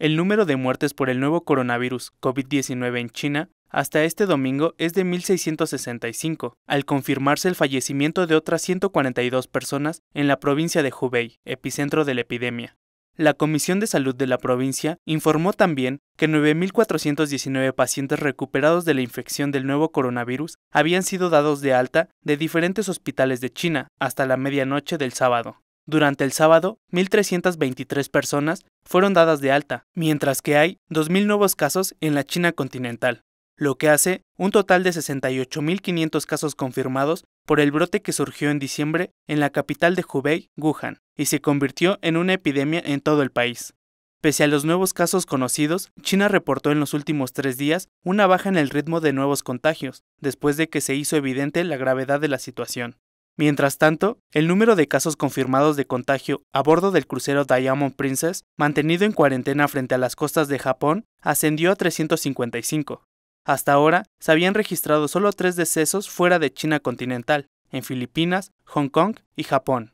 El número de muertes por el nuevo coronavirus COVID-19 en China hasta este domingo es de 1.665, al confirmarse el fallecimiento de otras 142 personas en la provincia de Hubei, epicentro de la epidemia. La Comisión de Salud de la provincia informó también que 9.419 pacientes recuperados de la infección del nuevo coronavirus habían sido dados de alta de diferentes hospitales de China hasta la medianoche del sábado. Durante el sábado, 1.323 personas fueron dadas de alta, mientras que hay 2.000 nuevos casos en la China continental, lo que hace un total de 68.500 casos confirmados por el brote que surgió en diciembre en la capital de Hubei, Wuhan, y se convirtió en una epidemia en todo el país. Pese a los nuevos casos conocidos, China reportó en los últimos tres días una baja en el ritmo de nuevos contagios, después de que se hizo evidente la gravedad de la situación. Mientras tanto, el número de casos confirmados de contagio a bordo del crucero Diamond Princess, mantenido en cuarentena frente a las costas de Japón, ascendió a 355. Hasta ahora, se habían registrado solo tres decesos fuera de China continental, en Filipinas, Hong Kong y Japón.